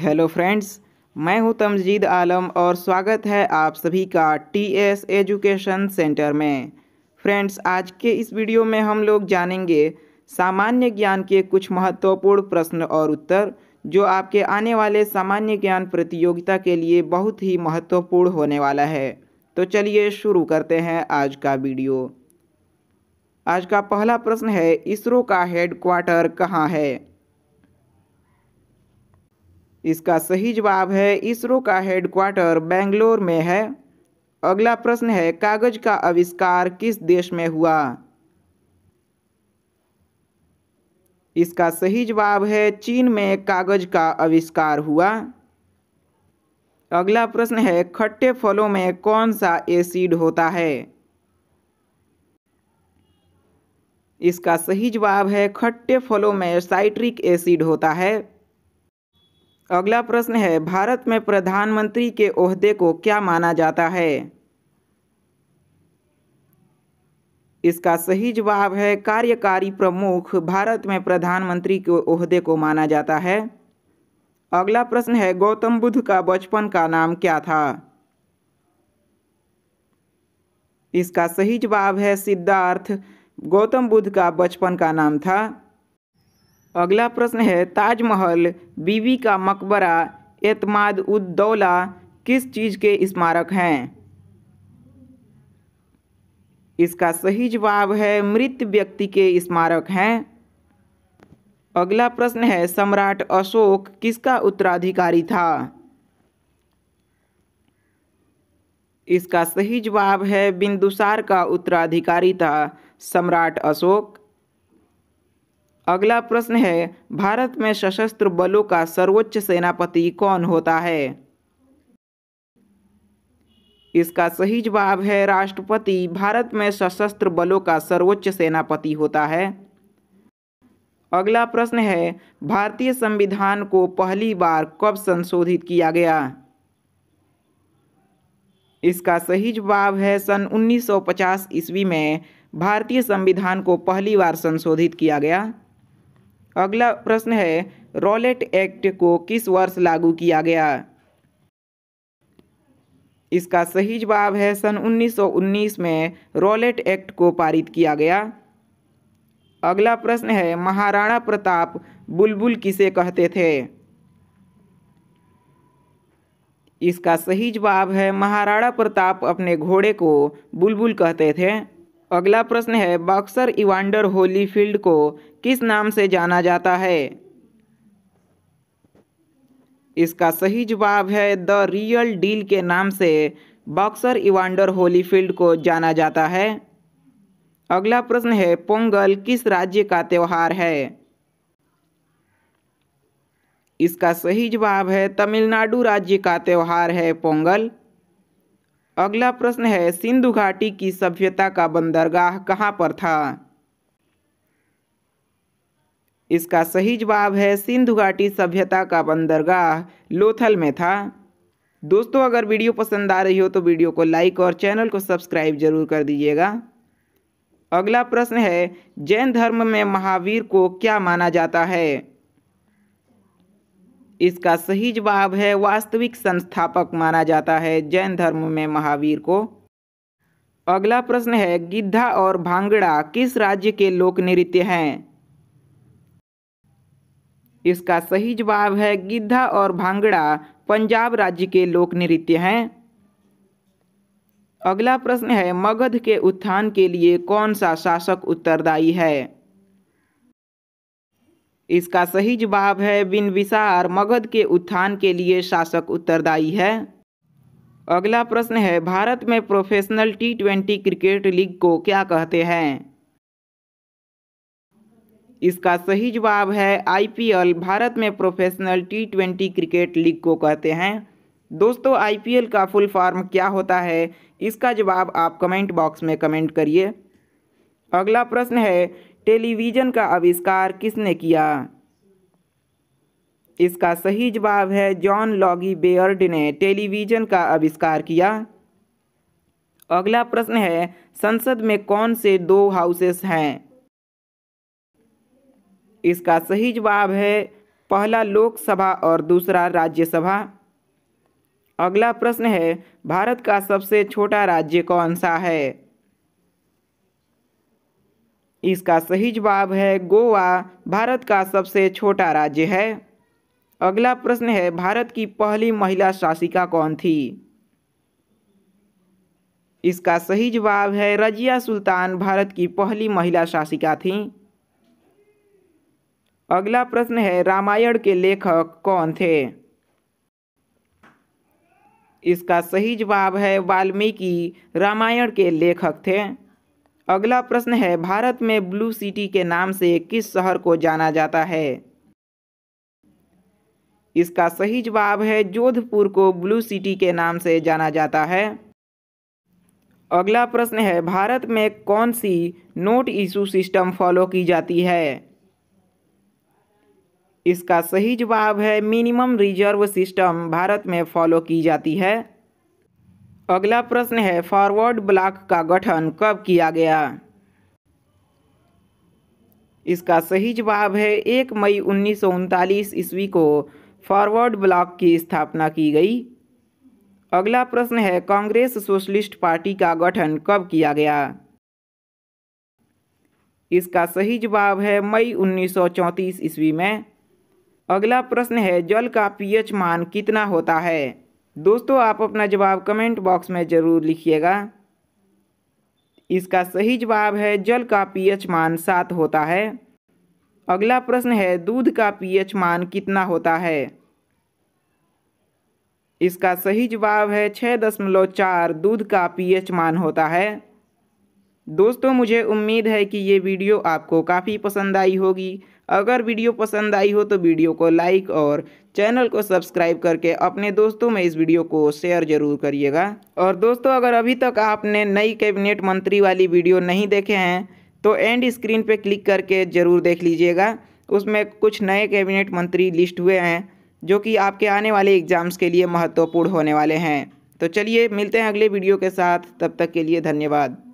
hello friends मैं हूं तमजीद आलम और स्वागत है आप सभी का टी एस एजुकेशन सेंटर में फ्रेंड्स आज के इस वीडियो में हम लोग जानेंगे सामान्य ज्ञान के कुछ महत्वपूर्ण प्रश्न और उत्तर जो आपके आने वाले सामान्य ज्ञान प्रतियोगिता के लिए बहुत ही महत्वपूर्ण होने वाला है तो चलिए शुरू करते हैं आज का वीडियो आज का पहला प्रश्न है इसरो का हेडक्वार्टर कहाँ है इसका सही जवाब है इसरो का हेडक्वार्टर बेंगलोर में है अगला प्रश्न है कागज का आविष्कार किस देश में हुआ इसका सही जवाब है चीन में कागज का आविष्कार हुआ अगला प्रश्न है खट्टे फलों में कौन सा एसिड होता है इसका सही जवाब है खट्टे फलों में साइट्रिक एसिड होता है अगला प्रश्न है भारत में प्रधानमंत्री के ओहदे को क्या माना जाता है इसका सही जवाब है कार्यकारी प्रमुख भारत में प्रधानमंत्री के ओहदे को माना जाता है अगला प्रश्न है गौतम बुद्ध का बचपन का नाम क्या था इसका सही जवाब है सिद्धार्थ गौतम बुद्ध का बचपन का नाम था अगला प्रश्न है ताजमहल बीवी का मकबरा एतमाद उद दौला किस चीज़ के स्मारक हैं इसका सही जवाब है मृत व्यक्ति के स्मारक हैं अगला प्रश्न है सम्राट अशोक किसका उत्तराधिकारी था इसका सही जवाब है बिंदुसार का उत्तराधिकारी था सम्राट अशोक अगला प्रश्न है भारत में सशस्त्र बलों का सर्वोच्च सेनापति कौन होता है इसका सही जवाब है राष्ट्रपति भारत में सशस्त्र बलों का सर्वोच्च सेनापति होता है अगला प्रश्न है भारतीय संविधान को पहली बार कब संशोधित किया गया इसका सही जवाब है सन 1950 ईस्वी में भारतीय संविधान को पहली बार संशोधित किया गया अगला प्रश्न है रॉलेट एक्ट को किस वर्ष लागू किया गया इसका सही जवाब है सन 1919 में रॉलेट एक्ट को पारित किया गया अगला प्रश्न है महाराणा प्रताप बुलबुल किसे कहते थे इसका सही जवाब है महाराणा प्रताप अपने घोड़े को बुलबुल कहते थे अगला प्रश्न है बॉक्सर इवांडर होलीफील्ड को किस नाम से जाना जाता है इसका सही जवाब है द रियल डील के नाम से बॉक्सर इवांडर होलीफील्ड को जाना जाता है अगला प्रश्न है पोंगल किस राज्य का त्यौहार है इसका सही जवाब है तमिलनाडु राज्य का त्यौहार है पोंगल अगला प्रश्न है सिंधु घाटी की सभ्यता का बंदरगाह कहाँ पर था इसका सही जवाब है सिंधु घाटी सभ्यता का बंदरगाह लोथल में था दोस्तों अगर वीडियो पसंद आ रही हो तो वीडियो को लाइक और चैनल को सब्सक्राइब जरूर कर दीजिएगा अगला प्रश्न है जैन धर्म में महावीर को क्या माना जाता है इसका सही जवाब है वास्तविक संस्थापक माना जाता है जैन धर्म में महावीर को अगला प्रश्न है गिद्धा और भांगड़ा किस राज्य के लोक नृत्य हैं इसका सही जवाब है गिद्धा और भांगड़ा पंजाब राज्य के लोक नृत्य हैं अगला प्रश्न है मगध के उत्थान के लिए कौन सा शासक उत्तरदायी है इसका सही जवाब है बिन विसार मगध के उत्थान के लिए शासक उत्तरदायी है अगला प्रश्न है भारत में professional T twenty cricket league को क्या कहते हैं इसका सही जवाब है आईपीएल भारत में professional T twenty cricket league को कहते हैं दोस्तों आईपीएल का फुल फॉर्म क्या होता है इसका जवाब आप कमेंट बॉक्स में कमेंट करिए अगला प्रश्न है टेलीविज़न का आविष्कार किसने किया इसका सही जवाब है जॉन लॉगी बेयर्ड ने टेलीविज़न का आविष्कार किया अगला प्रश्न है संसद में कौन से दो हाउसेस हैं इसका सही जवाब है पहला लोकसभा और दूसरा राज्यसभा अगला प्रश्न है भारत का सबसे छोटा राज्य कौन सा है इसका सही जवाब है गोवा भारत का सबसे छोटा राज्य है अगला प्रश्न है भारत की पहली महिला शासिका कौन थी इसका सही जवाब है रजिया सुल्तान भारत की पहली महिला शासिका थी अगला प्रश्न है रामायण के लेखक कौन थे इसका सही जवाब है वाल्मीकि रामायण के लेखक थे अगला प्रश्न है भारत में ब्लू सिटी के नाम से किस शहर को जाना जाता है इसका सही जवाब है जोधपुर को ब्लू सिटी के नाम से जाना जाता है अगला प्रश्न है भारत में कौन सी नोट इशू सिस्टम फॉलो की जाती है इसका सही जवाब है मिनिमम रिजर्व सिस्टम भारत में फॉलो की जाती है अगला प्रश्न है फॉरवर्ड ब्लॉक का गठन कब किया गया इसका सही जवाब है एक मई उन्नीस ईस्वी को फॉरवर्ड ब्लॉक की स्थापना की गई अगला प्रश्न है कांग्रेस सोशलिस्ट पार्टी का गठन कब किया गया इसका सही जवाब है मई उन्नीस ईस्वी में अगला प्रश्न है जल का पीएच मान कितना होता है दोस्तों आप अपना जवाब कमेंट बॉक्स में ज़रूर लिखिएगा इसका सही जवाब है जल का पीएच मान सात होता है अगला प्रश्न है दूध का पीएच मान कितना होता है इसका सही जवाब है छः दशमलव चार दूध का पीएच मान होता है दोस्तों मुझे उम्मीद है कि ये वीडियो आपको काफ़ी पसंद आई होगी अगर वीडियो पसंद आई हो तो वीडियो को लाइक और चैनल को सब्सक्राइब करके अपने दोस्तों में इस वीडियो को शेयर जरूर करिएगा और दोस्तों अगर अभी तक आपने नई कैबिनेट मंत्री वाली वीडियो नहीं देखे हैं तो एंड स्क्रीन पर क्लिक करके ज़रूर देख लीजिएगा उसमें कुछ नए कैबिनेट मंत्री लिस्ट हुए हैं जो कि आपके आने वाले एग्ज़ाम्स के लिए महत्वपूर्ण होने वाले हैं तो चलिए मिलते हैं अगले वीडियो के साथ तब तक के लिए धन्यवाद